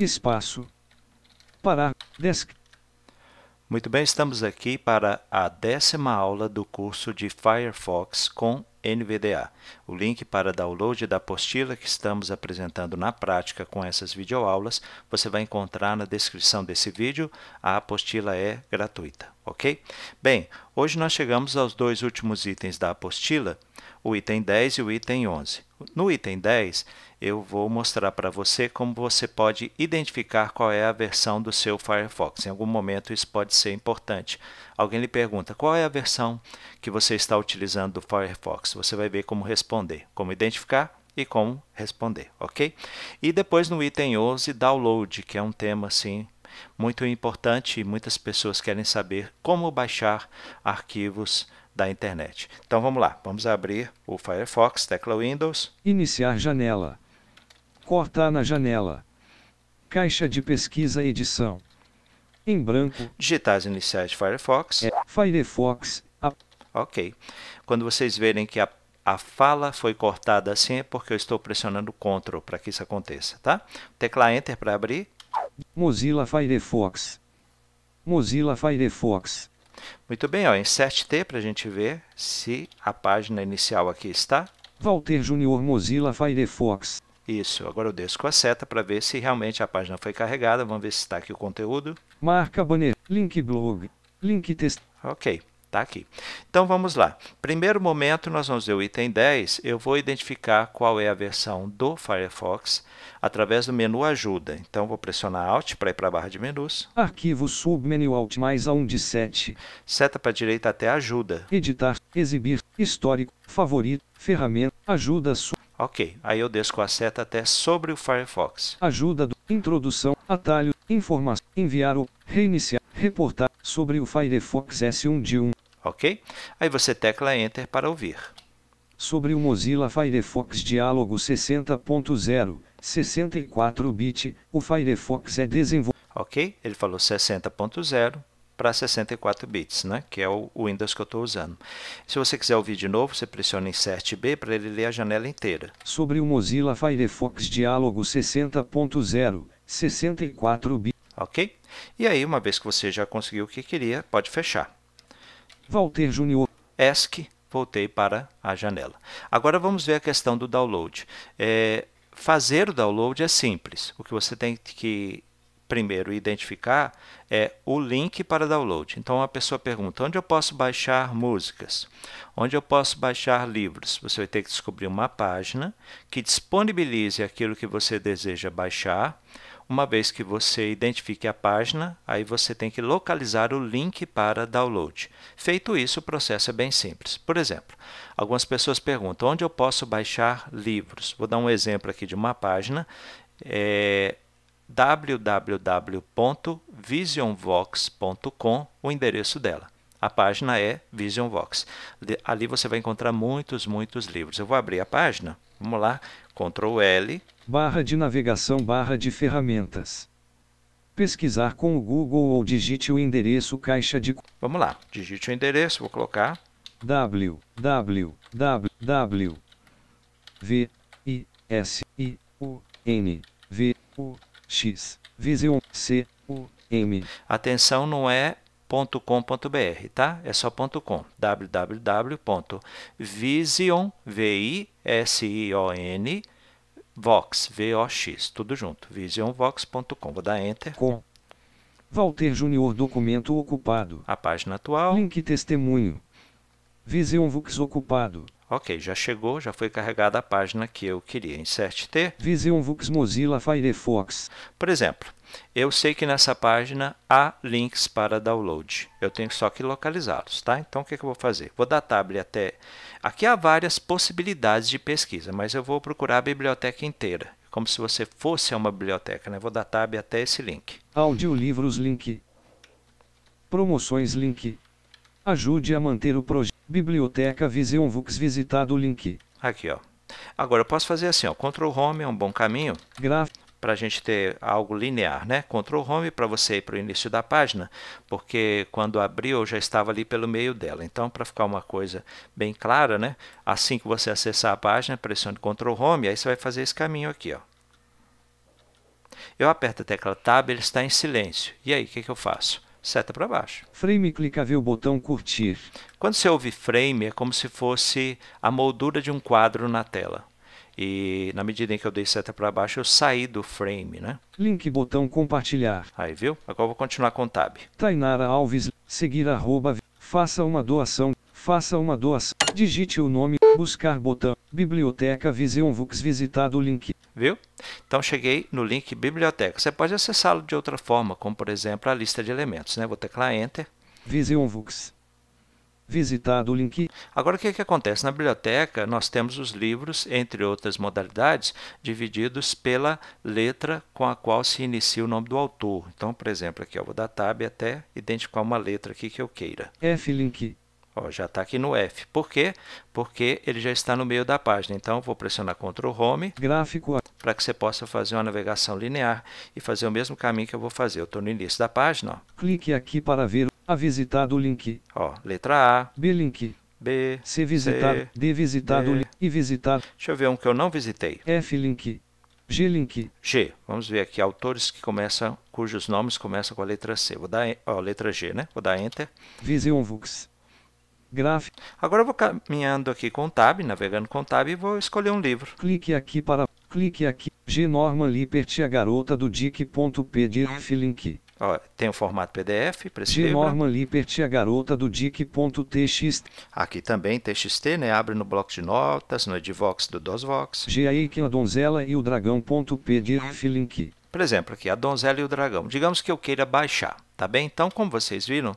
Espaço. para Desk. Muito bem, estamos aqui para a décima aula do curso de Firefox com NVDA. O link para download da apostila que estamos apresentando na prática com essas videoaulas, você vai encontrar na descrição desse vídeo. A apostila é gratuita, ok? Bem, hoje nós chegamos aos dois últimos itens da apostila, o item 10 e o item 11. No item 10, eu vou mostrar para você como você pode identificar qual é a versão do seu Firefox. Em algum momento isso pode ser importante. Alguém lhe pergunta qual é a versão que você está utilizando do Firefox. Você vai ver como responder, como identificar e como responder, ok? E depois no item 11, download, que é um tema assim muito importante e muitas pessoas querem saber como baixar arquivos da internet. Então vamos lá, vamos abrir o Firefox, tecla Windows. Iniciar janela. Cortar na janela. Caixa de pesquisa edição. Em branco. Digitar as iniciais de Firefox. É, Firefox. A... Ok. Quando vocês verem que a, a fala foi cortada assim, é porque eu estou pressionando Ctrl para que isso aconteça, tá? Tecla Enter para abrir. Mozilla Firefox. Mozilla Firefox. Muito bem, ó, insert T para a gente ver se a página inicial aqui está. Walter Junior Mozilla Firefox. Isso, agora eu desço com a seta para ver se realmente a página foi carregada. Vamos ver se está aqui o conteúdo. Marca banner, link blog, link texto. Ok, está aqui. Então vamos lá. Primeiro momento, nós vamos ver o item 10. Eu vou identificar qual é a versão do Firefox através do menu Ajuda. Então vou pressionar Alt para ir para a barra de menus. Arquivo submenu Alt mais a 1 de 7. Seta para a direita até Ajuda. Editar, exibir, histórico, favorito, ferramenta, ajuda, su Ok, aí eu desço a seta até sobre o Firefox. Ajuda do Introdução, Atalho, Informação, Enviar o Reiniciar, Reportar sobre o Firefox S1 de 1. Ok? Aí você tecla Enter para ouvir. Sobre o Mozilla Firefox Diálogo 60.0, 64-bit, o Firefox é desenvolvido. Ok? Ele falou 60.0, para 64 bits, né? que é o Windows que eu estou usando. Se você quiser ouvir de novo, você pressiona em 7B para ele ler a janela inteira. Sobre o Mozilla Firefox Diálogo 60.0, 64 bits. Ok? E aí, uma vez que você já conseguiu o que queria, pode fechar. Walter Júnior. ESC, voltei para a janela. Agora vamos ver a questão do download. É, fazer o download é simples. O que você tem que primeiro identificar é o link para download. Então a pessoa pergunta: onde eu posso baixar músicas? Onde eu posso baixar livros? Você vai ter que descobrir uma página que disponibilize aquilo que você deseja baixar. Uma vez que você identifique a página, aí você tem que localizar o link para download. Feito isso, o processo é bem simples. Por exemplo, algumas pessoas perguntam onde eu posso baixar livros. Vou dar um exemplo aqui de uma página. É www.visionvox.com, o endereço dela. A página é VisionVox. Ali você vai encontrar muitos, muitos livros. Eu vou abrir a página. Vamos lá. Ctrl L. Barra de navegação, barra de ferramentas. Pesquisar com o Google ou digite o endereço caixa de. Vamos lá. Digite o endereço. Vou colocar. W, W, W, W. V, I, S, I, U, N, V, U, X, Vision, C, U, M. Atenção, não é .com.br, tá? É só .com, www.vision, V-I-S-I-O-N, Vox, V-O-X, tudo junto, visionvox.com. Vou dar Enter. Com. Walter Júnior documento ocupado. A página atual. Link testemunho. Vision Vox ocupado. Ok, já chegou, já foi carregada a página que eu queria. Insert-T. Vision Vux Mozilla Firefox. Por exemplo, eu sei que nessa página há links para download. Eu tenho só que localizá-los, tá? Então, o que, é que eu vou fazer? Vou dar tab até... Aqui há várias possibilidades de pesquisa, mas eu vou procurar a biblioteca inteira. Como se você fosse a uma biblioteca, né? Vou dar tab até esse link. Audiolivros link. Promoções link. Ajude a manter o projeto. Biblioteca Vision Vux visitado o link. Aqui, ó. Agora eu posso fazer assim, ó. Ctrl Home é um bom caminho. Graf para a gente ter algo linear, né? Ctrl Home para você ir para o início da página, porque quando abriu eu já estava ali pelo meio dela. Então, para ficar uma coisa bem clara, né? Assim que você acessar a página, pressione Ctrl Home, aí você vai fazer esse caminho aqui, ó. Eu aperto a tecla Tab, ele está em silêncio. E aí, o que, que eu faço? seta para baixo. Frame clica o botão curtir. Quando você ouve frame, é como se fosse a moldura de um quadro na tela. E na medida em que eu dei seta para baixo, eu saí do frame, né? Link, botão compartilhar. Aí, viu? Agora eu vou continuar com o tab. Tainara Alves, seguir arroba, faça uma doação, faça uma doação. Digite o nome, buscar botão, biblioteca Viseu Vux, visitado o link viu? Então cheguei no link biblioteca. Você pode acessá-lo de outra forma, como por exemplo a lista de elementos, né? Vou teclar enter. Vux. Visitado o link. Agora o que, é que acontece? Na biblioteca nós temos os livros, entre outras modalidades, divididos pela letra com a qual se inicia o nome do autor. Então, por exemplo, aqui eu vou dar tab até identificar uma letra aqui que eu queira. F-link. Ó, já está aqui no F. Por quê? Porque ele já está no meio da página. Então, vou pressionar Ctrl Home gráfico para que você possa fazer uma navegação linear e fazer o mesmo caminho que eu vou fazer. Eu estou no início da página. Ó. Clique aqui para ver a visitar o link. Ó, letra A. B link. B. C visitado. C, D visitado. E visitado. Deixa eu ver um que eu não visitei. F link. G-Link. G. Vamos ver aqui autores que começam, cujos nomes começam com a letra C. Vou dar, ó, letra G, né? Vou dar Enter. Visionvux. Gráfico. Agora eu vou caminhando aqui com o tab, navegando com o tab e vou escolher um livro. Clique aqui para. Clique aqui. G. Norman Lippert a garota do dick.pdf link. Ó, tem o formato PDF para esse G. livro. Norman Lippert a garota do dick.txt. Aqui também txt, né? Abre no bloco de notas, no Edvox do DOSVox. G. Ike a donzela e o dragão.pdf link. Por exemplo, aqui a donzela e o dragão. Digamos que eu queira baixar, tá bem? Então, como vocês viram,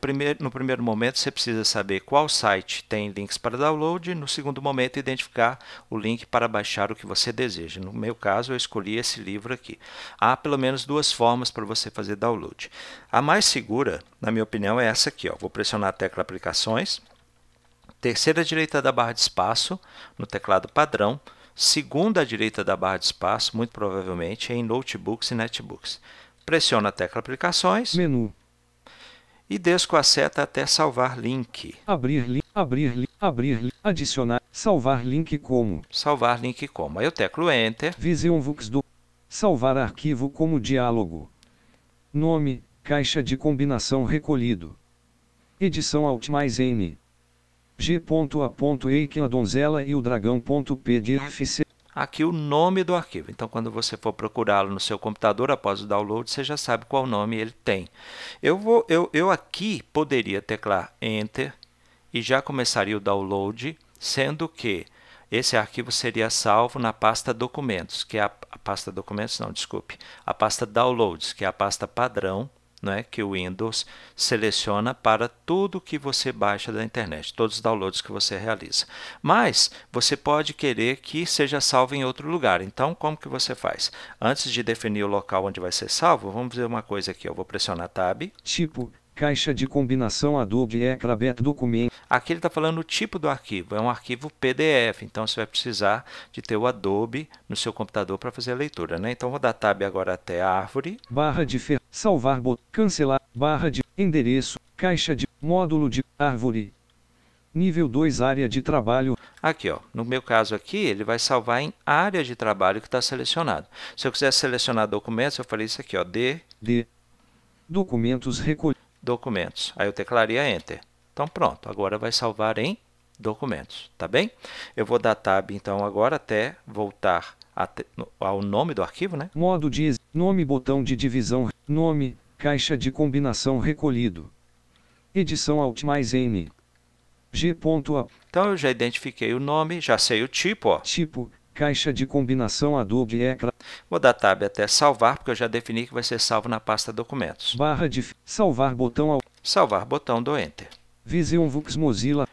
primeiro, no primeiro momento você precisa saber qual site tem links para download, no segundo momento identificar o link para baixar o que você deseja. No meu caso, eu escolhi esse livro aqui. Há pelo menos duas formas para você fazer download. A mais segura, na minha opinião, é essa aqui. Ó. Vou pressionar a tecla aplicações, terceira direita da barra de espaço, no teclado padrão, Segunda à direita da barra de espaço, muito provavelmente, é em Notebooks e Netbooks. Pressiona a tecla Aplicações. Menu. E desco a seta até salvar link. Abrir link, abrir link, abrir link, adicionar, salvar link como. Salvar link como. Aí eu teclo Enter. Vision Vux do. Salvar arquivo como diálogo. Nome, caixa de combinação recolhido. Edição Alt mais N g.a.ei que é a donzela e o dragão.pdfc. Aqui o nome do arquivo. Então, quando você for procurá-lo no seu computador após o download, você já sabe qual nome ele tem. Eu, vou, eu, eu aqui poderia teclar Enter e já começaria o download, sendo que esse arquivo seria salvo na pasta documentos, que é a, a pasta documentos, não, desculpe, a pasta downloads, que é a pasta padrão né, que o Windows seleciona para tudo que você baixa da internet, todos os downloads que você realiza. Mas você pode querer que seja salvo em outro lugar. Então, como que você faz? Antes de definir o local onde vai ser salvo, vamos ver uma coisa aqui. Eu vou pressionar Tab. Tipo, caixa de combinação Adobe Acrobat Document Aqui ele está falando o tipo do arquivo, é um arquivo PDF, então você vai precisar de ter o Adobe no seu computador para fazer a leitura. Né? Então vou dar tab agora até árvore. Barra de fer, salvar, bot, cancelar, barra de endereço, caixa de módulo de árvore. Nível 2, área de trabalho. Aqui, ó, no meu caso aqui, ele vai salvar em área de trabalho que está selecionado. Se eu quiser selecionar documentos, eu falei isso aqui, ó, D. D. Documentos recolhidos. Documentos. Aí eu teclaria Enter. Então pronto, agora vai salvar em documentos, tá bem? Eu vou dar tab então agora até voltar até, no, ao nome do arquivo, né? Modo diz, nome botão de divisão, nome, caixa de combinação recolhido. Edição alt mais n. G. A. Então eu já identifiquei o nome, já sei o tipo, ó. Tipo, caixa de combinação Adobe Ecla. É vou dar tab até salvar, porque eu já defini que vai ser salvo na pasta documentos. Barra de salvar botão ao. Salvar botão do Enter. Vision Vux Mozilla.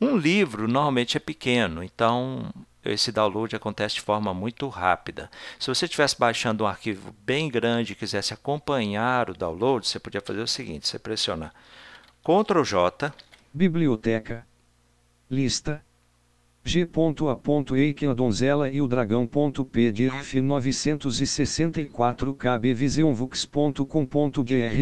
Um livro normalmente é pequeno, então esse download acontece de forma muito rápida. Se você estivesse baixando um arquivo bem grande e quisesse acompanhar o download, você podia fazer o seguinte: você pressiona Ctrl J, biblioteca, lista, G.A.E. que a donzela e o dragão.pdf 964 kb visionvux.com.br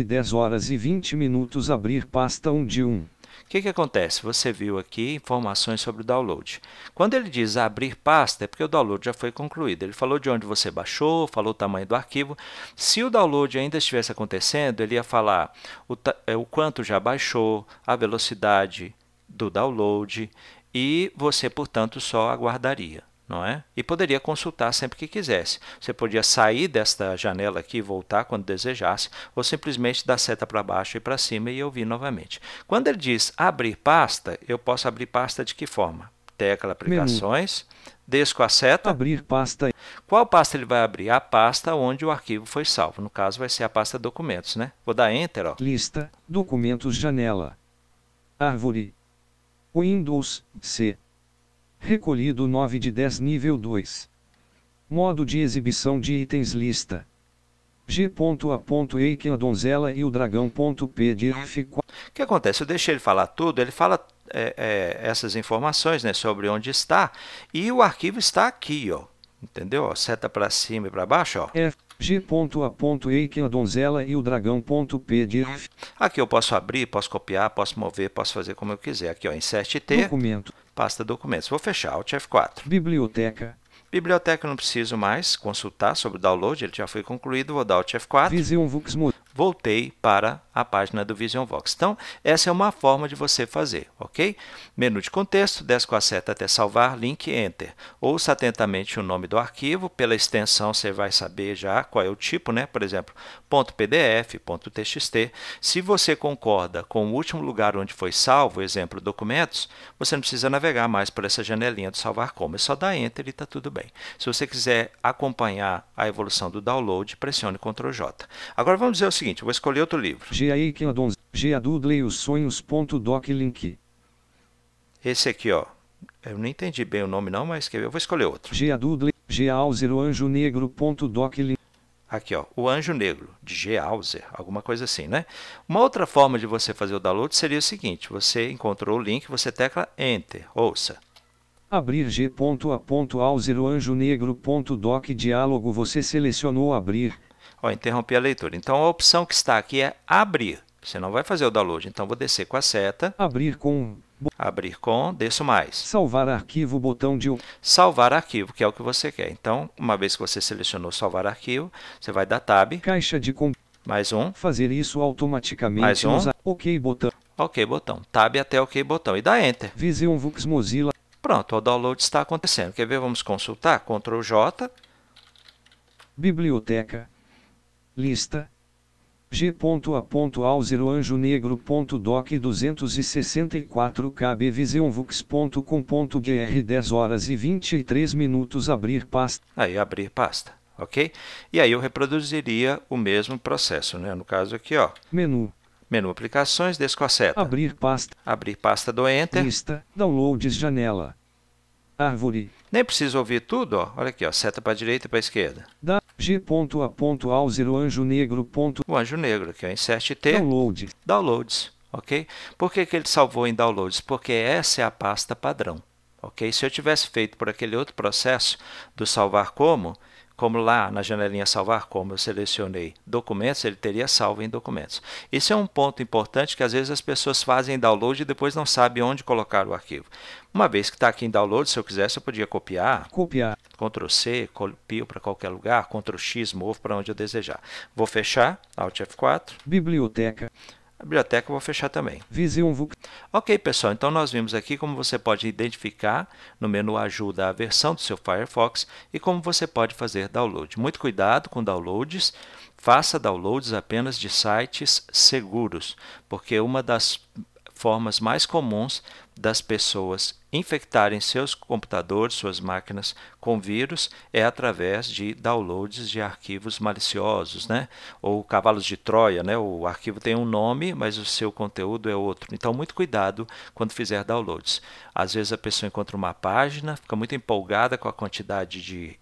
10 horas e 20 minutos abrir pasta 1 de 1. O que, que acontece? Você viu aqui informações sobre o download. Quando ele diz abrir pasta, é porque o download já foi concluído. Ele falou de onde você baixou, falou o tamanho do arquivo. Se o download ainda estivesse acontecendo, ele ia falar o, eh, o quanto já baixou, a velocidade do download, e você, portanto, só aguardaria. Não é? E poderia consultar sempre que quisesse. Você podia sair desta janela aqui e voltar quando desejasse, ou simplesmente dar seta para baixo e para cima e ouvir novamente. Quando ele diz abrir pasta, eu posso abrir pasta de que forma? Tecla aplicações, Menu. desço a seta. Abrir pasta. Qual pasta ele vai abrir? A pasta onde o arquivo foi salvo. No caso, vai ser a pasta documentos, né? Vou dar Enter. Ó. Lista, documentos, janela. Árvore, Windows, C. Recolhido 9 de 10 nível 2. Modo de exibição de itens lista. G.A.E que a donzela e o dragão.pdf. O que acontece? Eu deixei ele falar tudo, ele fala é, é, essas informações né, sobre onde está, e o arquivo está aqui, ó. Entendeu? seta para cima e para baixo, ó. F e que é a donzela e o dragão.pdf. Aqui eu posso abrir, posso copiar, posso mover, posso fazer como eu quiser. Aqui, ó, insert T. Documento. Pasta documentos. Vou fechar, Alt F4. Biblioteca. Biblioteca eu não preciso mais consultar sobre o download, ele já foi concluído, vou dar Alt F4. Visão Vuxmo voltei para a página do VisionVox. Então, essa é uma forma de você fazer, ok? Menu de contexto, desce com a seta até salvar, link, enter. Ouça atentamente o nome do arquivo, pela extensão você vai saber já qual é o tipo, né? Por exemplo, .pdf, .txt. Se você concorda com o último lugar onde foi salvo, exemplo, documentos, você não precisa navegar mais por essa janelinha do salvar como, é só dar enter e está tudo bem. Se você quiser acompanhar a evolução do download, pressione Ctrl J. Agora vamos dizer o seguinte, eu vou escolher outro livro. os sonhos.doc link. Esse aqui, ó. Eu não entendi bem o nome não, mas eu vou escolher outro. o anjo negro.doc link. Aqui, ó, o Anjo Negro, de G. alguma coisa assim, né? Uma outra forma de você fazer o download seria o seguinte: você encontrou o link, você tecla Enter, ouça. Abrir g.a.alzer, o anjo negro.doc diálogo, você selecionou abrir, Ó, interrompi a leitura. Então, a opção que está aqui é abrir. Você não vai fazer o download, então vou descer com a seta. Abrir com. Abrir com, desço mais. Salvar arquivo, botão de... Salvar arquivo, que é o que você quer. Então, uma vez que você selecionou salvar arquivo, você vai dar Tab. Caixa de... Com... Mais um. Fazer isso automaticamente. Mais um. Usar... OK botão. OK botão. Tab até OK botão. E dá Enter. Vision Vux Mozilla. Pronto, o download está acontecendo. Quer ver? Vamos consultar. Ctrl J. Biblioteca. Lista. G.A.Alzer Anjo Negro.doc 264 KB Viseonvux.com.br 10 horas e 23 minutos abrir pasta. Aí abrir pasta, ok? E aí eu reproduziria o mesmo processo, né? No caso aqui, ó. Menu. Menu aplicações, desco a seta. Abrir pasta. Abrir pasta do Enter. Lista, downloads, janela. Árvore. Nem preciso ouvir tudo, ó. Olha aqui, ó. Seta para direita e para esquerda. Da g.a.alzer o anjo negro. O anjo negro, que é o insert T. Downloads, ok? Por que, que ele salvou em downloads? Porque essa é a pasta padrão, ok? Se eu tivesse feito por aquele outro processo do salvar como, como lá na janelinha salvar como eu selecionei documentos, ele teria salvo em documentos. Isso é um ponto importante que às vezes as pessoas fazem download e depois não sabem onde colocar o arquivo. Uma vez que está aqui em download, se eu quisesse, eu podia copiar. Copiar. Ctrl C, copio para qualquer lugar, Ctrl X, movo para onde eu desejar. Vou fechar, Alt F4. Biblioteca. A biblioteca eu vou fechar também. Visiumvux. Ok, pessoal, então nós vimos aqui como você pode identificar no menu ajuda a versão do seu Firefox e como você pode fazer download. Muito cuidado com downloads. Faça downloads apenas de sites seguros, porque uma das formas mais comuns das pessoas infectarem seus computadores, suas máquinas com vírus é através de downloads de arquivos maliciosos, né? Ou cavalos de Troia, né? O arquivo tem um nome, mas o seu conteúdo é outro. Então, muito cuidado quando fizer downloads. Às vezes a pessoa encontra uma página, fica muito empolgada com a quantidade de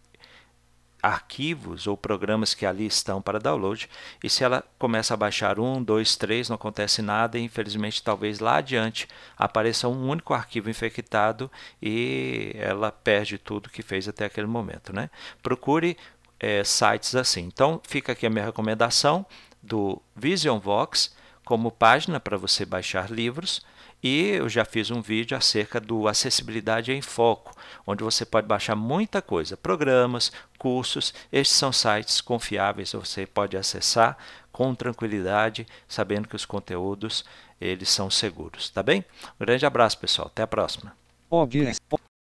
arquivos ou programas que ali estão para download. E se ela começa a baixar um, dois, três, não acontece nada, e infelizmente talvez lá adiante apareça um único arquivo infectado e ela perde tudo que fez até aquele momento. Né? Procure é, sites assim. Então fica aqui a minha recomendação do VisionVox como página para você baixar livros e eu já fiz um vídeo acerca do Acessibilidade em Foco, onde você pode baixar muita coisa, programas, cursos. Estes são sites confiáveis, você pode acessar com tranquilidade, sabendo que os conteúdos eles são seguros, tá bem? Um grande abraço, pessoal. Até a próxima.